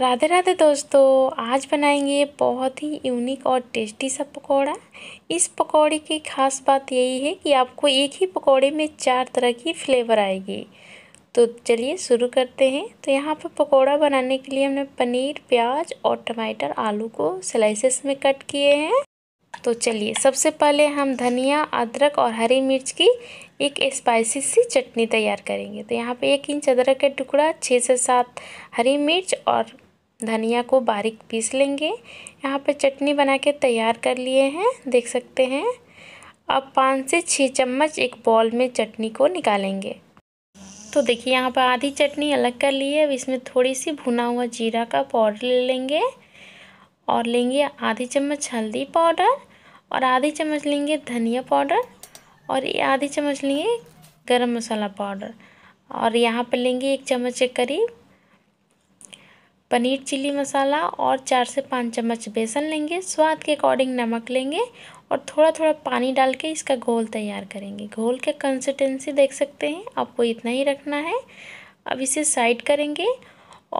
राधे राधे दोस्तों आज बनाएंगे बहुत ही यूनिक और टेस्टी सा पकौड़ा इस पकौड़े की खास बात यही है कि आपको एक ही पकौड़े में चार तरह की फ्लेवर आएगी तो चलिए शुरू करते हैं तो यहाँ पर पकौड़ा बनाने के लिए हमने पनीर प्याज और टमाटर आलू को स्लाइसेस में कट किए हैं तो चलिए सबसे पहले हम धनिया अदरक और हरी मिर्च की एक स्पाइसी सी चटनी तैयार करेंगे तो यहाँ पे एक इंच अदरक का टुकड़ा छः से सात हरी मिर्च और धनिया को बारीक पीस लेंगे यहाँ पर चटनी बना के तैयार कर लिए हैं देख सकते हैं अब पाँच से छः चम्मच एक बॉल में चटनी को निकालेंगे तो देखिए यहाँ पर आधी चटनी अलग कर ली है अब इसमें थोड़ी सी भुना हुआ जीरा का पाउडर ले लेंगे और लेंगे आधी चम्मच हल्दी पाउडर और आधी चम्मच लेंगे धनिया पाउडर और ये आधी चम्मच लेंगे गरम मसाला पाउडर और यहाँ पर लेंगे एक चम्मच के करीब पनीर चिली मसाला और चार से पाँच चम्मच बेसन लेंगे स्वाद के अकॉर्डिंग नमक लेंगे और थोड़ा थोड़ा पानी डाल के इसका घोल तैयार करेंगे घोल के कंसिस्टेंसी देख सकते हैं आपको इतना ही रखना है अब इसे साइड करेंगे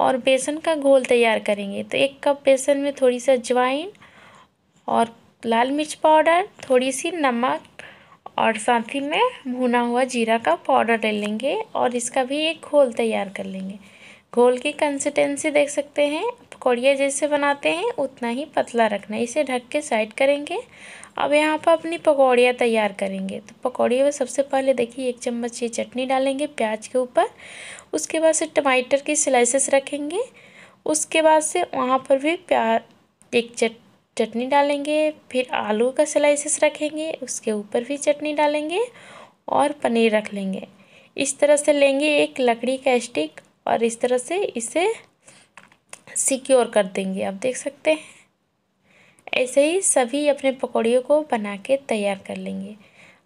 और बेसन का घोल तैयार करेंगे तो एक कप बेसन में थोड़ी सी अजवाइन और लाल मिर्च पाउडर थोड़ी सी नमक और साथ ही में भुना हुआ जीरा का पाउडर ले लेंगे और इसका भी एक घोल तैयार कर लेंगे घोल की कंसिस्टेंसी देख सकते हैं पकौड़िया जैसे बनाते हैं उतना ही पतला रखना इसे ढक के साइड करेंगे अब यहाँ पर अपनी पकौड़ियाँ तैयार करेंगे तो पकौड़िया में सबसे पहले देखिए एक चम्मच ये चटनी डालेंगे प्याज के ऊपर उसके बाद से टमाटर की स्लाइसेस रखेंगे उसके बाद से वहाँ पर भी प्याज एक चट चटनी डालेंगे फिर आलू का स्लाइसेस रखेंगे उसके ऊपर भी चटनी डालेंगे और पनीर रख लेंगे इस तरह से लेंगे एक लकड़ी का स्टिक और इस तरह से इसे सिक्योर कर देंगे आप देख सकते हैं ऐसे ही सभी अपने पकौड़ियों को बना के तैयार कर लेंगे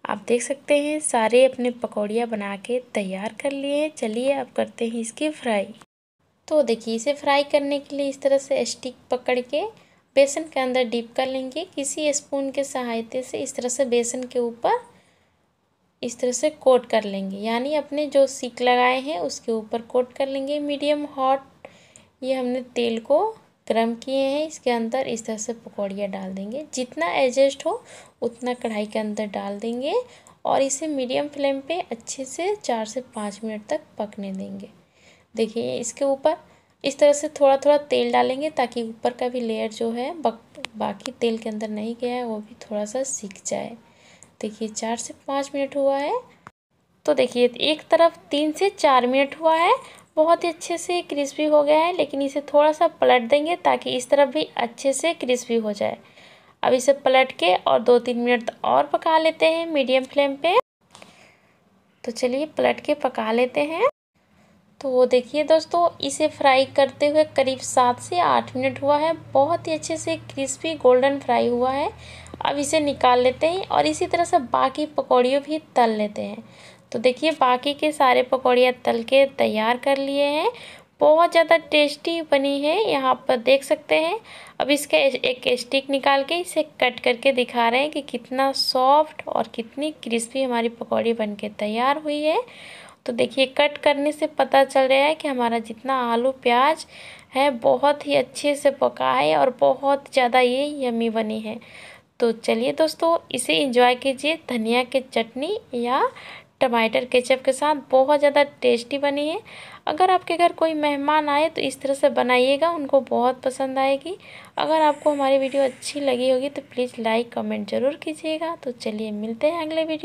आप देख सकते हैं सारे अपने पकौड़ियाँ बना के तैयार कर लिए हैं चलिए अब करते हैं इसकी फ्राई तो देखिए इसे फ्राई करने के लिए इस तरह से स्टिक पकड़ के बेसन के अंदर डीप कर लेंगे किसी स्पून के सहायता से इस तरह से बेसन के ऊपर इस तरह से कोट कर लेंगे यानी अपने जो सीख लगाए हैं उसके ऊपर कोट कर लेंगे मीडियम हॉट ये हमने तेल को गर्म किए हैं इसके अंदर इस तरह से पकौड़ियाँ डाल देंगे जितना एडजस्ट हो उतना कढ़ाई के अंदर डाल देंगे और इसे मीडियम फ्लेम पे अच्छे से चार से पाँच मिनट तक पकने देंगे देखिए इसके ऊपर इस तरह से थोड़ा थोड़ा तेल डालेंगे ताकि ऊपर का भी लेयर जो है बाकी तेल के अंदर नहीं गया है वो भी थोड़ा सा सीख जाए देखिए चार से पाँच मिनट हुआ है तो देखिए एक तरफ तीन से चार मिनट हुआ है बहुत ही अच्छे से क्रिस्पी हो गया है लेकिन इसे थोड़ा सा पलट देंगे ताकि इस तरफ भी अच्छे से क्रिस्पी हो जाए अब इसे पलट के और दो तीन मिनट और पका लेते हैं मीडियम फ्लेम पे तो चलिए पलट के पका लेते हैं तो वो देखिए दोस्तों इसे फ्राई करते हुए करीब सात से आठ मिनट हुआ है बहुत ही अच्छे से क्रिस्पी गोल्डन फ्राई हुआ है अब इसे निकाल लेते हैं और इसी तरह से बाकी पकौड़ियों भी तल लेते हैं तो देखिए बाकी के सारे पकौड़ियाँ तल के तैयार कर लिए हैं बहुत ज़्यादा टेस्टी बनी है यहाँ पर देख सकते हैं अब इसका एक स्टिक निकाल के इसे कट करके दिखा रहे हैं कि कितना सॉफ्ट और कितनी क्रिस्पी हमारी पकौड़ी बन के तैयार हुई है तो देखिए कट करने से पता चल रहा है कि हमारा जितना आलू प्याज है बहुत ही अच्छे से पका है और बहुत ज़्यादा ये यमी बनी है तो चलिए दोस्तों इसे इंजॉय कीजिए धनिया की चटनी या टमाटर केचप के साथ बहुत ज़्यादा टेस्टी बनी है अगर आपके घर कोई मेहमान आए तो इस तरह से बनाइएगा उनको बहुत पसंद आएगी अगर आपको हमारी वीडियो अच्छी लगी होगी तो प्लीज़ लाइक कमेंट ज़रूर कीजिएगा तो चलिए मिलते हैं अगले वीडियो